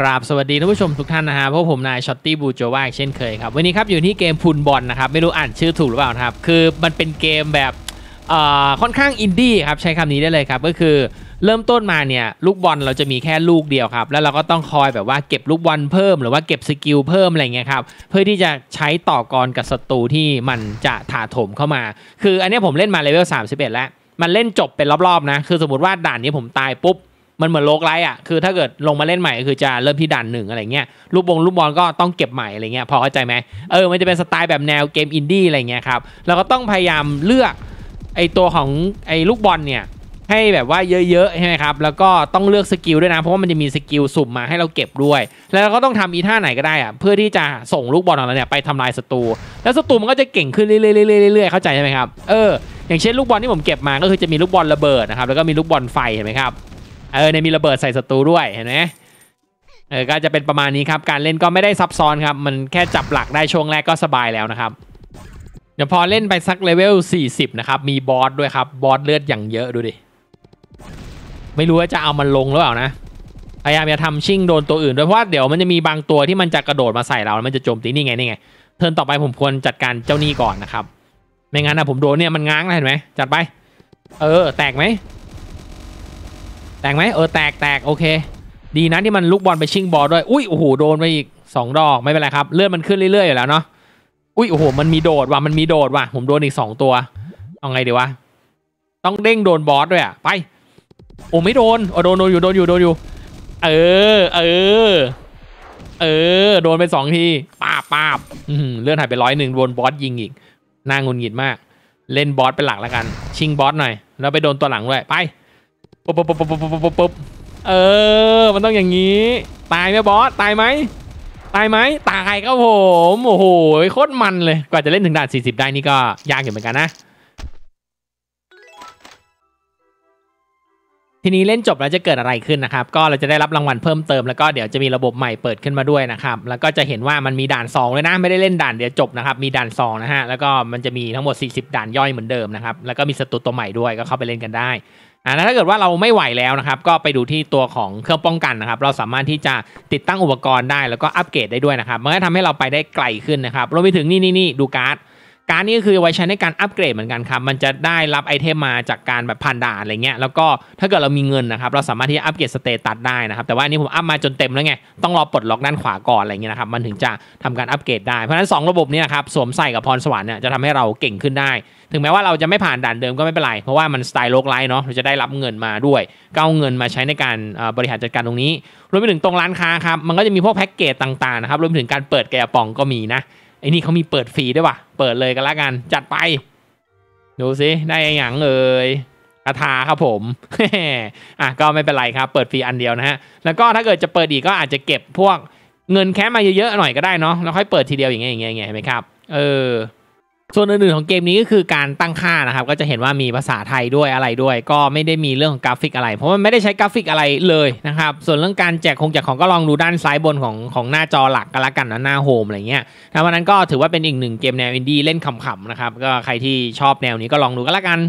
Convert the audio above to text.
กราบสวัสดีท่านผู้ชมทุกท่านนะฮะพวกผมนายช็อตตี้บูโจวาเช่นเคยครับวันนี้ครับอยู่ที่เกมพุนบอลนะครับไม่รู้อ่านชื่อถูกหรือเปล่านะครับคือมันเป็นเกมแบบค่อนข้างอินดี้ครับใช้คำนี้ได้เลยครับ ก็คือเริ่มต้นมาเนี่ยลูกบอลเราจะมีแค่ลูกเดียวครับแล้วเราก็ต้องคอยแบบว่าเก็บลูกบอลเพิ่มหรือว่าเก็บสกิลเพิ่มอะไรเงี้ยครับเพื่อที่จะใช้ต่อกรกับศัตรูที่มันจะถาถมเข้ามา คืออันนี้ผมเล่นมาเลเวล31แล้วมันเล่นจบเป็นรอบๆนะคือสมมติว่าด่านนี้ผมตายปุ๊บมันเหมือนโลกไรอ่ะ คือถ้าเกิดลงมาเล่นใหม่คือจะเริ่มที่ด่านหนึ่งอะไรเงี้ยลูกบงลูกบอลก็ต้องเก็บใหม่อะไรเงี้ย พอเข้าใจไหม เออ มันจะเป็นสไตล์แบบแนวเกมอินดี้อะไรเงี้ยครับแล้วก็ต้องพยายามเลือกไอตัวของไอลูกบอลเนี่ยให้แบบว่าเยอะๆใช่ไหมครับ แล้วก็ต้องเลือกสกิลด้วยนะ เพราะว่ามันจะมีสกิลสุ่มมาให้เราเก็บด้วย แล้วเราก็ต้องทำอีท่าไหนก็ได้อะเพื่อที่จะส่งลูกบอลของเราเนี่ยไปทำลายศัตรู แล้วศัตรูมันก็จะเก่งขึ้นเรื่อยๆเข้าใจใช่ไหมครับ เออ อย่างเช่นลูกบอลที่ผมเก็บมา ก็คือจะมีลูกบอลระเบิดนะครับแล้วก็มีลูกบอลไฟเห็นไหมครับเออในมีระเบิดใส่ศัตรูด้วยเห็นไหมเออก็จะเป็นประมาณนี้ครับ การเล่นก็ไม่ได้ซับซ้อนครับ มันแค่จับหลักได้ช่วงแรกก็สบายแล้วนะครับ เดี๋ยวพอเล่นไปสักเลเวล40 นะครับ มีบอสด้วยครับ บอสเลือดอย่างเยอะดูดิ ไม่รู้ว่าจะเอามันลงหรือเปล่านะ พยายามจะทำชิ่งโดนตัวอื่น ด้วยเพราะเดี๋ยวมันจะมีบางตัวที่มันจะกระโดดมาใส่เราแล้วมันจะโจมตีนี่ไงนี่ไง เทิร์นต่อไปผมควรจัดการเจ้านี่ก่อนนะครับไม่งั้นนะผมโดนเนี่ยมันง้างเลยเห็นไหมจัดไปเออแตกไหมแตกไหมเออแตกแตกโอเคดีนะที่มันลูกบอลไปชิงบอลด้วยอุ้ย โอ้โหโดนไปอีก2ดอกไม่เป็นไรครับ เลือดมันขึ้นเรื่อยๆอยู่แล้วเนาะอุ้ยโอ้โหมันมีโดดว่ะมันมีโดดว่ะผมโดนอีก2ตัวเอาไงดีวะต้องเด้งโดนบอสด้วยอะไปโอ้ไม่โดนโอ้โดนโดนอยู่โดนอยู่โดนอยู่ เออ เออ เออ โดนไปสองทีป้าป้าบเลื่อนหายไปร้อยหนึ่งโดนบอสยิงอีกน่างุนหงิดมาก เล่นบอสเป็นหลักแล้วกัน ชิงบอสหน่อยแล้วไปโดนตัวหลังด้วยไปปุ๊บปุ๊บปุ๊บปุ๊บปุ๊บปุ๊บเออ มันต้องอย่างนี้ ตายไหมบอสตายไหม ตายไหม ตายครับผมโอ้โหโคตรมันเลย กว่าจะเล่นถึงด่าน 40 ได้นี่ก็ยากอยู่เหมือนกันนะ ทีนี้เล่นจบแล้วจะเกิดอะไรขึ้นนะครับ ก็เราจะได้รับรางวัลเพิ่มเติมแล้วก็เดี๋ยวจะมีระบบใหม่เปิดขึ้นมาด้วยนะครับ แล้วก็จะเห็นว่ามันมีด่าน2เลยนะ ไม่ได้เล่นด่านเดียวจบนะครับมีด่าน2นะฮะแล้วก็มันจะมีทั้งหมด 40 ด่านย่อยเหมือนเดิมนะครับแล้วก็มีศัตรูตัวใหม่ด้วยก็เข้าไปเล่นกันได้อ่าถ้าเกิดว่าเราไม่ไหวแล้วนะครับ ก็ไปดูที่ตัวของเครื่องป้องกันนะครับ เราสามารถที่จะติดตั้งอุปกรณ์ได้ แล้วก็อัปเกรดได้ด้วยนะครับ มันก็ทำให้เราไปได้ไกลขึ้นนะครับ รวมไปถึงนี่นี่นี่ดูการ์ดการนี้ก็คือไว้ใช้ในการอัปเกรดเหมือนกันครับ มันจะได้รับไอเทมมาจากการแบบผ่านด่านอะไรเงี้ย แล้วก็ถ้าเกิดเรามีเงินนะครับ เราสามารถที่จะอัปเกรดสเตตัสได้นะครับ แต่ว่าอันนี้ผมอัปมาจนเต็มแล้วไง ต้องรอปลดล็อกด้านขวาก่อนอะไรเงี้ยนะครับ มันถึงจะทำการอัปเกรดได้ เพราะฉะนั้น2ระบบนี้นะครับสวมใส่กับพรสวรรค์เนี่ย จะทำให้เราเก่งขึ้นได้ ถึงแม้ว่าเราจะไม่ผ่านด่านเดิมก็ไม่เป็นไร เพราะว่ามันสไตล์โลกไลน์เนาะ เราจะได้รับเงินมาด้วยก็เอาเงินมาใช้ในการบริหารจัดการตรงนี้ รวมไปถึงตรงร้านค้าครับมันก็จะมีพวกแพ็กเกจต่างๆนะครับรวมถึงการเปิดแกะปองก็มีนะไอ้นี่เขามีเปิดฟรีด้วยวะเปิดเลยกันละกันจัดไป ดูสิได้อย่างเลยคาถาครับผมอ่ะก็ไม่เป็นไรครับเปิดฟรีอันเดียวนะฮะแล้วก็ถ้าเกิดจะเปิดอีกก็อาจจะเก็บพวก เงินแคมมาเยอะๆหน่อยก็ได้เนาะแล้วค่อยเปิดทีเดียวอย่างเงี้ยอย่างเงี้ยงเไหมครับ เออส่วนอื่นๆของเกมนี้ก็คือการตั้งค่านะครับก็จะเห็นว่ามีภาษาไทยด้วยอะไรด้วย ก็ไม่ได้มีเรื่องของกราฟิกอะไรเพราะมันไม่ได้ใช้กราฟิกอะไรเลยนะครับส่วนเรื่องการแจกคงแจกของ ก็ลองดูด้านซ้ายบนของของหน้าจอหลักก็แล้วกันนะหน้าโฮมอะไรเงี้ยนะ้ววันนั้นก็ถือว่าเป็นอีกหนึ่งเกมแนวอินดี้เล่นขำๆนะครับก็ใครที่ชอบแนวนี้ก็ลองดูก็แล้วกัน